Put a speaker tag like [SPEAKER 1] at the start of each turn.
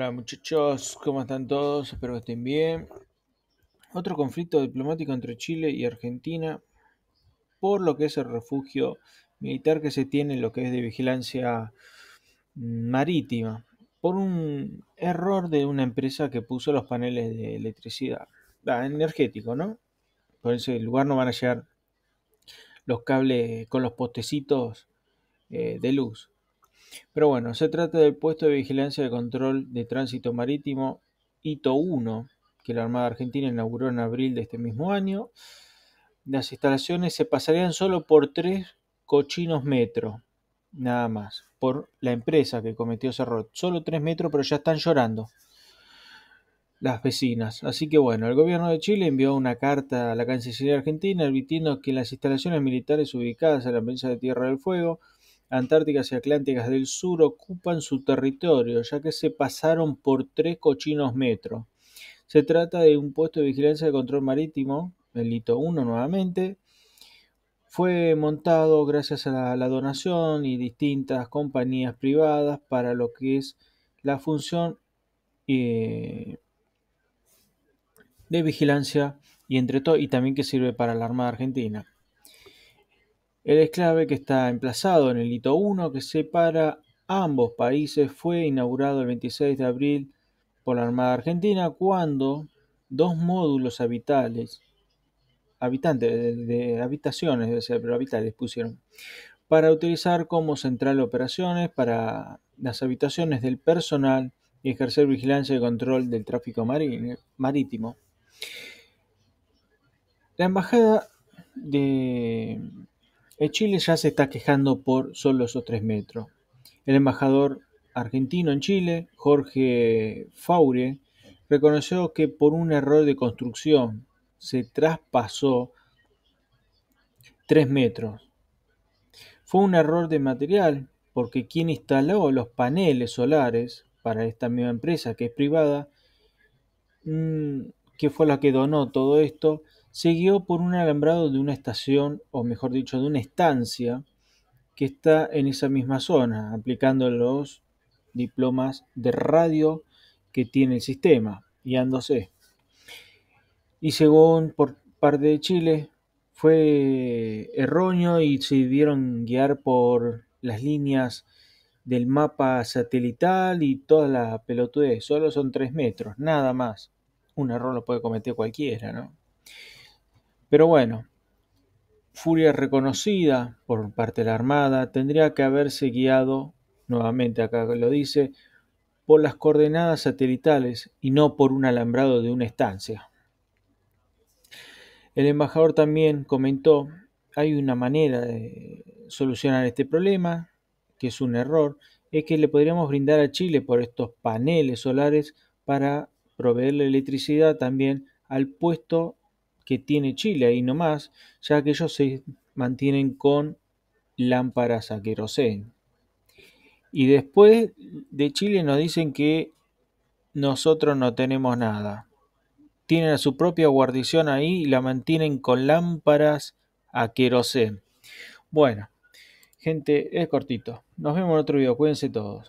[SPEAKER 1] Hola muchachos, ¿cómo están todos? Espero que estén bien. Otro conflicto diplomático entre Chile y Argentina por lo que es el refugio militar que se tiene lo que es de vigilancia mm, marítima por un error de una empresa que puso los paneles de electricidad energético, ¿no? Por ese lugar no van a llegar los cables con los postecitos eh, de luz. Pero bueno, se trata del puesto de vigilancia de control de tránsito marítimo Hito 1, que la Armada Argentina inauguró en abril de este mismo año. Las instalaciones se pasarían solo por tres cochinos metro, nada más, por la empresa que cometió ese error. Solo tres metros, pero ya están llorando las vecinas. Así que bueno, el gobierno de Chile envió una carta a la Cancillería Argentina admitiendo que las instalaciones militares ubicadas en la provincia de Tierra del Fuego antárticas y atlánticas del sur ocupan su territorio, ya que se pasaron por tres cochinos metros. Se trata de un puesto de vigilancia de control marítimo, el Lito 1 nuevamente. Fue montado gracias a la, donación y distintas compañías privadas para lo que es la función eh, de vigilancia y, entre y también que sirve para la Armada Argentina. El esclave que está emplazado en el hito 1 que separa ambos países fue inaugurado el 26 de abril por la Armada Argentina cuando dos módulos habitales, habitantes de, habitaciones, debe ser, pero habitales pusieron, para utilizar como central operaciones para las habitaciones del personal y ejercer vigilancia y control del tráfico marítimo. La embajada de el Chile ya se está quejando por solo esos tres metros. El embajador argentino en Chile, Jorge Faure, reconoció que por un error de construcción se traspasó 3 metros. Fue un error de material porque quien instaló los paneles solares para esta misma empresa que es privada, mm, que fue la que donó todo esto, se por un alambrado de una estación, o mejor dicho, de una estancia que está en esa misma zona, aplicando los diplomas de radio que tiene el sistema, guiándose. Y según por parte de Chile, fue erróneo y se vieron guiar por las líneas del mapa satelital y toda la pelotudez. Solo son 3 metros, nada más. Un error lo puede cometer cualquiera, ¿no? Pero bueno, Furia reconocida por parte de la Armada tendría que haberse guiado, nuevamente acá lo dice, por las coordenadas satelitales y no por un alambrado de una estancia. El embajador también comentó, hay una manera de solucionar este problema, que es un error, es que le podríamos brindar a Chile por estos paneles solares para proveer la electricidad también al puesto que tiene Chile ahí nomás, ya que ellos se mantienen con lámparas a querosén. Y después de Chile nos dicen que nosotros no tenemos nada. Tienen a su propia guardición ahí y la mantienen con lámparas a querosén. Bueno, gente, es cortito. Nos vemos en otro video. Cuídense todos.